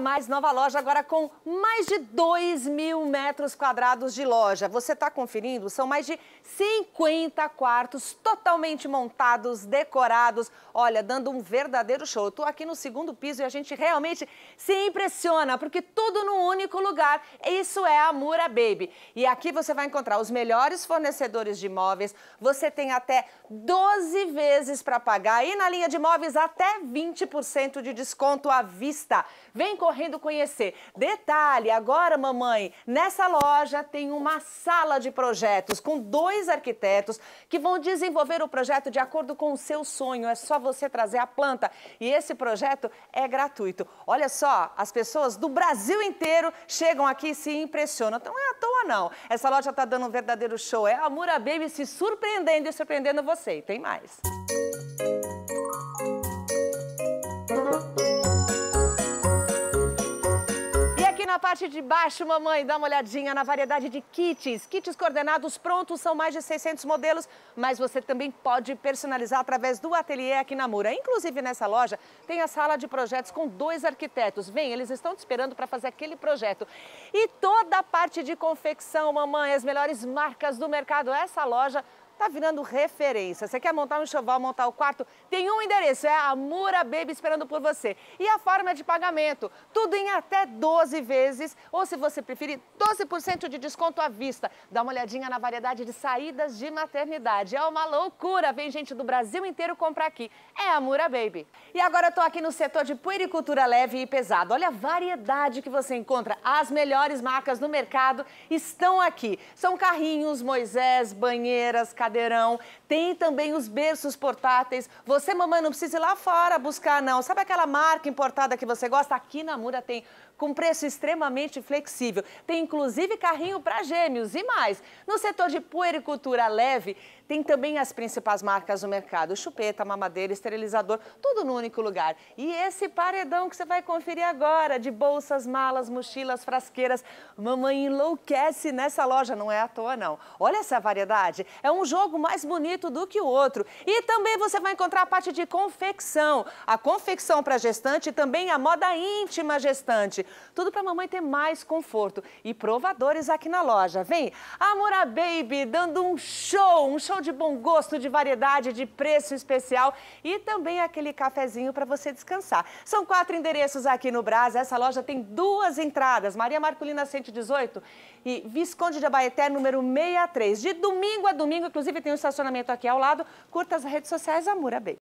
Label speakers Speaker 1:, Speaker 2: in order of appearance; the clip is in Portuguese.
Speaker 1: Mais, nova loja agora com mais de 2 mil metros quadrados de loja. Você está conferindo, são mais de 50 quartos totalmente montados, decorados, olha, dando um verdadeiro show. estou aqui no segundo piso e a gente realmente se impressiona, porque tudo num único lugar, isso é a Mura Baby. E aqui você vai encontrar os melhores fornecedores de imóveis, você tem até 12 vezes para pagar e na linha de imóveis até 20% de desconto à vista. Vem com correndo conhecer. Detalhe, agora, mamãe, nessa loja tem uma sala de projetos com dois arquitetos que vão desenvolver o projeto de acordo com o seu sonho. É só você trazer a planta e esse projeto é gratuito. Olha só, as pessoas do Brasil inteiro chegam aqui e se impressionam. Então, não é à toa, não. Essa loja está dando um verdadeiro show. É a Mura Baby se surpreendendo e surpreendendo você. E tem mais. parte de baixo, mamãe, dá uma olhadinha na variedade de kits. Kits coordenados prontos, são mais de 600 modelos, mas você também pode personalizar através do ateliê aqui na Mura. Inclusive, nessa loja, tem a sala de projetos com dois arquitetos. Vem, eles estão te esperando para fazer aquele projeto. E toda a parte de confecção, mamãe, as melhores marcas do mercado. Essa loja Tá virando referência. Você quer montar um enxoval, montar o quarto? Tem um endereço, é a Mura Baby esperando por você. E a forma de pagamento, tudo em até 12 vezes, ou se você preferir, 12% de desconto à vista. Dá uma olhadinha na variedade de saídas de maternidade. É uma loucura, vem gente do Brasil inteiro comprar aqui. É a Mura Baby. E agora eu tô aqui no setor de puericultura leve e pesado. Olha a variedade que você encontra. As melhores marcas do mercado estão aqui. São carrinhos, Moisés, banheiras, cadeirão, tem também os berços portáteis. Você, mamãe, não precisa ir lá fora buscar, não. Sabe aquela marca importada que você gosta? Aqui na Mura tem com preço extremamente flexível. Tem inclusive carrinho para gêmeos e mais. No setor de puericultura leve, tem também as principais marcas do mercado: chupeta, mamadeira, esterilizador, tudo no único lugar. E esse paredão que você vai conferir agora, de bolsas, malas, mochilas, frasqueiras. Mamãe enlouquece nessa loja, não é à toa, não. Olha essa variedade. É um jogo jogo mais bonito do que o outro. E também você vai encontrar a parte de confecção. A confecção para gestante e também a moda íntima gestante. Tudo para a mamãe ter mais conforto. E provadores aqui na loja. Vem, a Baby dando um show, um show de bom gosto, de variedade, de preço especial e também aquele cafezinho para você descansar. São quatro endereços aqui no Brás. Essa loja tem duas entradas. Maria Marcolina 118 e Visconde de Abaeté número 63. De domingo a domingo, inclusive Inclusive tem um estacionamento aqui ao lado. Curta as redes sociais Amura Bay.